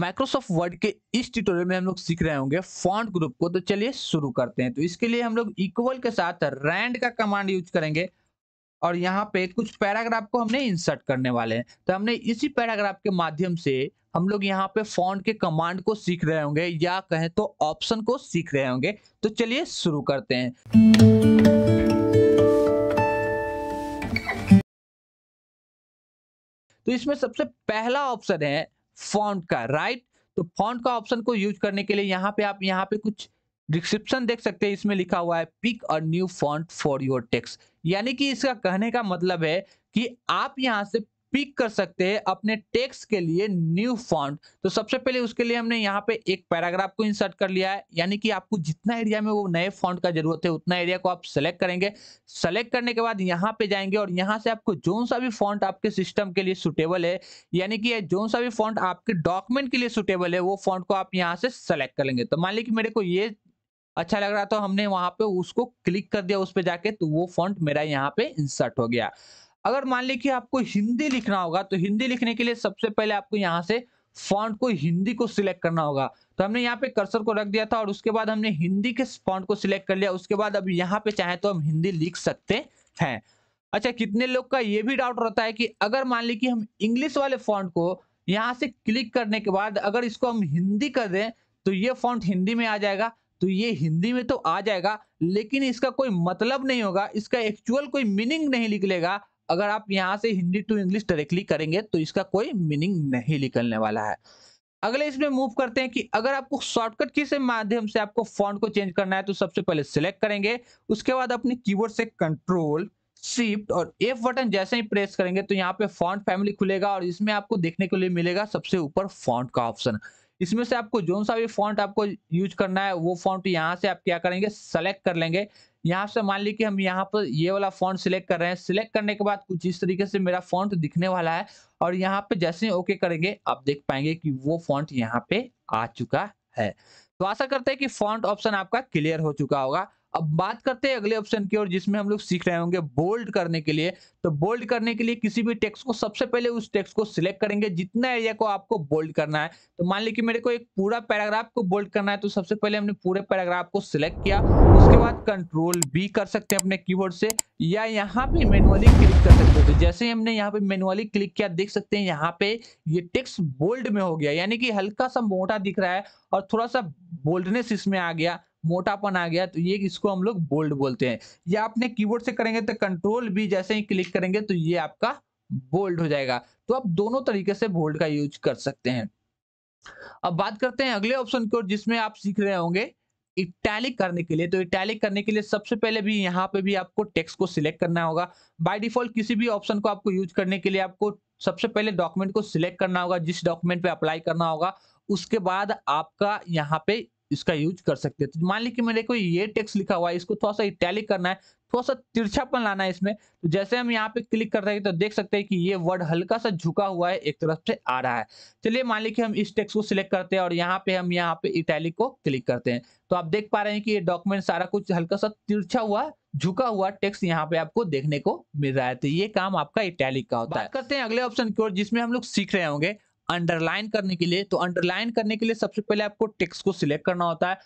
Microsoft word के इस tutorial में हम लोग सीख रहे होंगे फॉन्ट ग्रुप को तो चलिए शुरू करते हैं तो इसके लिए हम लोग इक्वल के साथ रैंड का कमांड यूज करेंगे और यहाँ पे कुछ पैराग्राफ को हमने इंसर्ट करने वाले हैं तो हमने इसी पैराग्राफ के माध्यम से हम लोग यहाँ पे फॉन्ट के कमांड को सीख रहे होंगे या कहें तो ऑप्शन को सीख रहे होंगे तो चलिए शुरू करते हैं तो इसमें सबसे पहला ऑप्शन है फॉन्ट का राइट तो फॉन्ट का ऑप्शन को यूज करने के लिए यहाँ पे आप यहाँ पे कुछ डिस्क्रिप्शन देख सकते हैं इसमें लिखा हुआ है pick a new font for your text यानी कि इसका कहने का मतलब है कि आप यहाँ से पिक कर सकते हैं अपने टेक्स्ट के लिए न्यू फॉन्ट तो सबसे पहले उसके लिए हमने यहाँ पे एक पैराग्राफ को इंसर्ट कर लिया है यानी कि आपको जितना एरिया में वो नए फॉन्ट का जरूरत है उतना एरिया को आप सेलेक्ट करेंगे सेलेक्ट करने के बाद यहाँ पे जाएंगे और यहाँ से आपको जोन सा भी फॉन्ट आपके सिस्टम के लिए सुटेबल है यानी कि जोन सा भी फॉन्ट आपके डॉक्यूमेंट के लिए सुटेबल है वो फॉन्ट को आप यहाँ से सेलेक्ट कर लेंगे तो मान ली कि मेरे को ये अच्छा लग रहा तो हमने वहां पे उसको क्लिक कर दिया उस पर जाके तो वो फॉन्ट मेरा यहाँ पे इंसर्ट हो गया अगर मान लीजिए आपको हिंदी लिखना होगा तो हिंदी लिखने के लिए सबसे पहले आपको यहाँ से फॉन्ट को हिंदी को सिलेक्ट करना होगा तो हमने यहाँ पे कर्सर को रख दिया था और उसके बाद हमने हिंदी के फॉन्ट को सिलेक्ट कर लिया उसके बाद अब यहाँ पे चाहे तो हम हिंदी लिख सकते हैं अच्छा कितने लोग का ये भी डाउट रहता है कि अगर मान ली कि हम इंग्लिश वाले फॉन्ट को यहाँ से क्लिक करने के बाद अगर इसको हम हिंदी कर दें तो ये फॉन्ट हिंदी में आ जाएगा तो ये हिंदी में तो आ जाएगा लेकिन इसका कोई मतलब नहीं होगा इसका एक्चुअल कोई मीनिंग नहीं निकलेगा अगर आप यहाँ से हिंदी टू इंग्लिश डायरेक्टली करेंगे तो इसका कोई मीनिंग नहीं निकलने वाला है अगले इसमें मूव करते हैं कि अगर आपको शॉर्टकट की से माध्यम से आपको फॉन्ट को चेंज करना है तो सबसे पहले सिलेक्ट करेंगे उसके बाद अपने कीबोर्ड से कंट्रोल शिफ्ट और एफ बटन जैसे ही प्रेस करेंगे तो यहाँ पे फॉन्ट फैमिली खुलेगा और इसमें आपको देखने के लिए मिलेगा सबसे ऊपर फॉन्ट का ऑप्शन इसमें से आपको जो सा भी फॉन्ट आपको यूज करना है वो फॉन्ट यहाँ से आप क्या करेंगे सेलेक्ट कर लेंगे यहाँ से मान लीजिए कि हम यहाँ पर ये वाला फॉन्ट सिलेक्ट कर रहे हैं सिलेक्ट करने के बाद कुछ इस तरीके से मेरा फॉन्ट दिखने वाला है और यहाँ पे जैसे ओके करेंगे आप देख पाएंगे कि वो फॉन्ट यहाँ पे आ चुका है तो आशा करते हैं कि फॉन्ट ऑप्शन आपका क्लियर हो चुका होगा अब बात करते हैं अगले ऑप्शन की और जिसमें हम लोग सीख रहे होंगे बोल्ड करने के लिए तो बोल्ड करने के लिए किसी भी टेक्स को सबसे पहले उस टेक्स को सिलेक्ट करेंगे जितना एरिया को आपको बोल्ड करना है तो मान लीजिए मेरे को एक पूरा पैराग्राफ को बोल्ड करना है तो सबसे पहले हमने पूरे पैराग्राफ को सिलेक्ट किया उसके बाद कंट्रोल बी कर सकते हैं अपने बोर्ड से या यहाँ पे मैनुअली क्लिक कर सकते हैं तो जैसे ही हमने यहाँ पे मैनुअली क्लिक किया देख सकते हैं यहाँ पे ये टेक्स्ट बोल्ड में हो गया यानी कि हल्का सा मोटा दिख रहा है और थोड़ा सा बोल्डनेस इसमें आ गया मोटापन आ गया तो ये इसको हम लोग बोल्ड बोलते हैं या आपने कीबोर्ड से करेंगे तो कंट्रोल भी जैसे ही क्लिक करेंगे तो ये आपका बोल्ड हो जाएगा तो आप दोनों तरीके से बोल्ड का यूज कर सकते हैं अब बात करते हैं अगले ऑप्शन की ओर जिसमें आप सीख रहे होंगे इटैलिक करने के लिए तो इटैलिक करने के लिए सबसे पहले भी यहाँ पे भी आपको टेक्स्ट को सिलेक्ट करना होगा बाय डिफॉल्ट किसी भी ऑप्शन को आपको यूज करने के लिए आपको सबसे पहले डॉक्यूमेंट को सिलेक्ट करना होगा जिस डॉक्यूमेंट पे अप्लाई करना होगा उसके बाद आपका यहाँ पे इसका यूज कर सकते हैं तो मान लीजिए मेरे को ये टेक्स्ट लिखा हुआ है इसको थोड़ा सा इटैलिक करना है थोड़ा सा तिरछापन लाना है इसमें तो जैसे हम यहाँ पे क्लिक करते हैं तो देख सकते हैं कि ये वर्ड हल्का सा झुका हुआ है एक तरफ से आ रहा है चलिए मान लीजिए हम इस टेक्स्ट को सिलेक्ट करते हैं और यहाँ पे हम यहाँ पे इटैलिक को क्लिक करते हैं तो आप देख पा रहे हैं कि ये डॉक्यूमेंट सारा कुछ हल्का सा तिरछा हुआ झुका हुआ टेक्स्ट यहाँ पे आपको देखने को मिल रहा है तो ये काम आपका इटैलिक का होता है करते हैं अगले ऑप्शन की ओर जिसमें हम लोग सीख रहे होंगे अंडरलाइन करने के लिए तो अंडरलाइन करने के लिए सबसे पहले आपको टेक्स्ट को सिलेक्ट करना होता है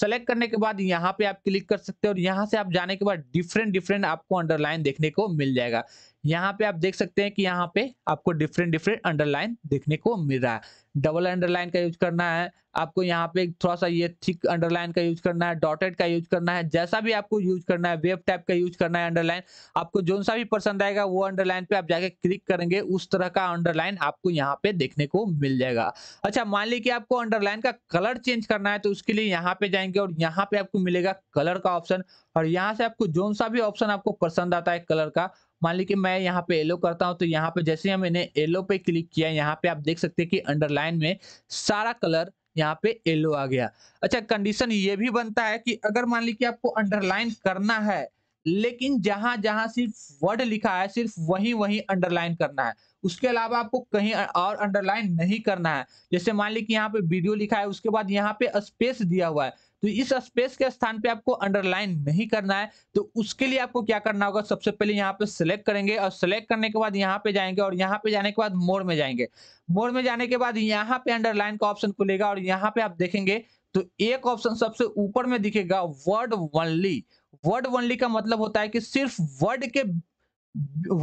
सेलेक्ट करने के बाद यहाँ पे आप क्लिक कर सकते हैं और यहाँ से आप जाने के बाद डिफरेंट डिफरेंट आपको अंडरलाइन देखने को मिल जाएगा यहाँ पे आप देख सकते हैं कि यहाँ पे आपको डिफरेंट डिफरेंट अंडरलाइन देखने को मिल रहा है डबल अंडरलाइन का यूज करना है आपको यहाँ पे थोड़ा सा ये थिक अंडरलाइन का यूज करना है डॉटेड का यूज करना है जैसा भी आपको यूज करना है वेब टाइप का यूज करना है अंडरलाइन आपको जो सा भी पसंद आएगा वो अंडरलाइन पे आप जाके क्लिक करेंगे उस तरह का अंडरलाइन आपको यहाँ पे देखने को मिल जाएगा अच्छा मान ली कि आपको अंडरलाइन का कलर चेंज करना है तो उसके लिए यहाँ पे जाएंगे और यहाँ पे आपको मिलेगा कलर का ऑप्शन और यहाँ से आपको जो सा भी ऑप्शन आपको पसंद आता है कलर का मान लीजिए मैं यहाँ पे येलो करता हूँ तो यहाँ पे जैसे ही मैंने येलो पे क्लिक किया यहाँ पे आप देख सकते हैं कि अंडरलाइन में सारा कलर यहाँ पे येलो आ गया अच्छा कंडीशन ये भी बनता है कि अगर मान लीजिए आपको अंडरलाइन करना है लेकिन जहां जहां सिर्फ वर्ड लिखा है सिर्फ वही वही अंडरलाइन करना है उसके अलावा आपको कहीं और अंडरलाइन नहीं करना है जैसे मान लीजिए यहाँ पे वीडियो लिखा है उसके बाद यहाँ पे स्पेस दिया हुआ है तो इस स्पेस के स्थान पे आपको अंडरलाइन नहीं करना है तो उसके लिए आपको क्या करना होगा सबसे पहले यहाँ पे सिलेक्ट करेंगे और सिलेक्ट करने के बाद यहाँ पे जाएंगे और यहाँ पे जाने के बाद मोड में जाएंगे मोड में जाने के बाद यहाँ पे अंडरलाइन का ऑप्शन खुलेगा और यहाँ पे आप देखेंगे तो एक ऑप्शन सबसे ऊपर में दिखेगा वर्ड वनली वर्ड ओनली का मतलब होता है कि सिर्फ वर्ड के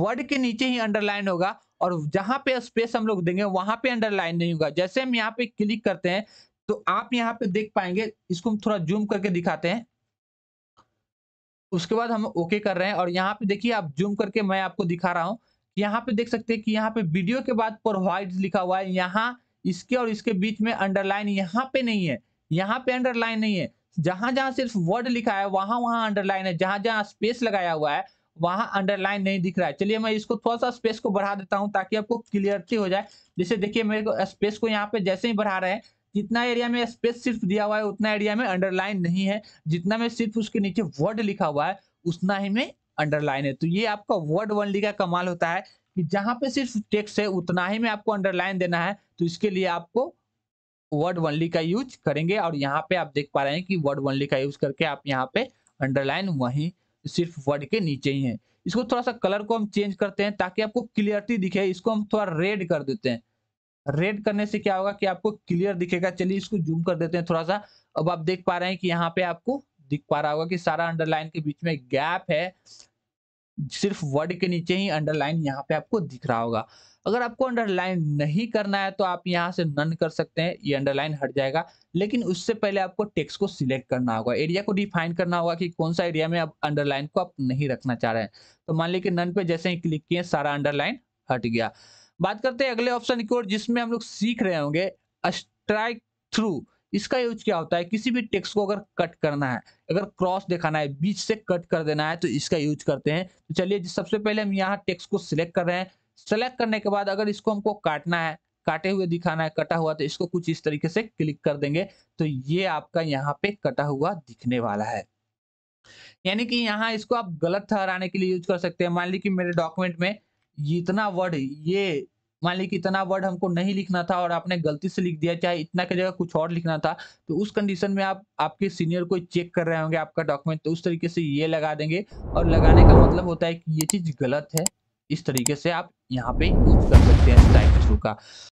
वर्ड के नीचे ही अंडरलाइन होगा और जहां पे स्पेस हम लोग देंगे वहां पे अंडरलाइन नहीं होगा जैसे हम यहाँ पे क्लिक करते हैं तो आप यहाँ पे देख पाएंगे इसको हम थोड़ा जूम करके दिखाते हैं उसके बाद हम ओके कर रहे हैं और यहाँ पे देखिए आप जूम करके मैं आपको दिखा रहा हूँ यहाँ पे देख सकते हैं कि यहाँ पे वीडियो के बाद प्रोवाइड लिखा हुआ है यहाँ इसके और इसके बीच में अंडरलाइन यहाँ पे नहीं है यहाँ पे अंडरलाइन नहीं है जहां जहां सिर्फ वर्ड लिखा है वहां वहां अंडरलाइन है जहां जहां स्पेस लगाया हुआ है वहां अंडरलाइन नहीं दिख रहा है चलिए मैं इसको थोड़ा सा स्पेस को बढ़ा देता हूं ताकि आपको क्लियरिटी हो जाए जैसे देखिए मेरे को स्पेस को यहाँ पे जैसे ही बढ़ा रहे हैं जितना एरिया में स्पेस सिर्फ दिया हुआ है उतना एरिया में अंडरलाइन नहीं है जितना में सिर्फ उसके नीचे वर्ड लिखा हुआ है उतना ही में अंडरलाइन है तो ये आपका वर्ड वनली का कमाल होता है कि जहां पे सिर्फ टेक्स्ट है उतना ही में आपको अंडरलाइन देना है तो इसके लिए आपको वर्ड वनली का यूज करेंगे और यहाँ पे आप देख पा रहे हैं कि वर्ड वनली का यूज करके आप यहाँ पे अंडरलाइन वही सिर्फ वर्ड के नीचे ही है इसको थोड़ा सा कलर को हम चेंज करते हैं ताकि आपको क्लियरिटी दिखे इसको हम थोड़ा रेड कर देते हैं रेड करने से क्या होगा कि आपको क्लियर दिखेगा चलिए इसको जूम कर देते हैं थोड़ा सा अब आप देख पा रहे हैं कि यहाँ पे आपको दिख पा रहा होगा कि सारा अंडरलाइन के बीच में गैप है सिर्फ वर्ड के नीचे ही अंडरलाइन यहाँ पे आपको दिख रहा होगा अगर आपको अंडरलाइन नहीं करना है तो आप यहाँ से नन कर सकते हैं ये अंडरलाइन हट जाएगा लेकिन उससे पहले आपको टेक्स को सिलेक्ट करना होगा एरिया को डिफाइन करना होगा कि कौन सा एरिया में आप अंडरलाइन को आप नहीं रखना चाह रहे हैं तो मान लीजिए नन पे जैसे ही क्लिक किए सारा अंडरलाइन हट गया बात करते हैं अगले ऑप्शन की ओर जिसमें हम लोग सीख रहे होंगे स्ट्राइक थ्रू इसका यूज क्या होता है किसी भी टेक्स्ट को अगर कट करना है अगर क्रॉस दिखाना है बीच से कट कर देना है तो इसका यूज करते हैं तो चलिए सबसे पहले हम यहाँ टेक्स्ट को सिलेक्ट कर रहे हैं सेलेक्ट करने के बाद अगर इसको हमको काटना है काटे हुए दिखाना है कटा हुआ तो इसको कुछ इस तरीके से क्लिक कर देंगे तो ये आपका यहाँ पे कटा हुआ दिखने वाला है यानी कि यहाँ इसको आप गलत ठहराने के लिए यूज कर सकते हैं मान ली कि मेरे डॉक्यूमेंट में इतना वर्ड ये मान ली कि इतना वर्ड हमको नहीं लिखना था और आपने गलती से लिख दिया चाहे इतना की जगह कुछ और लिखना था तो उस कंडीशन में आप आपके सीनियर को चेक कर रहे होंगे आपका डॉक्यूमेंट तो उस तरीके से ये लगा देंगे और लगाने का मतलब होता है कि ये चीज़ गलत है इस तरीके से आप यहाँ पे यूज कर सकते हैं टाइप थ्रू का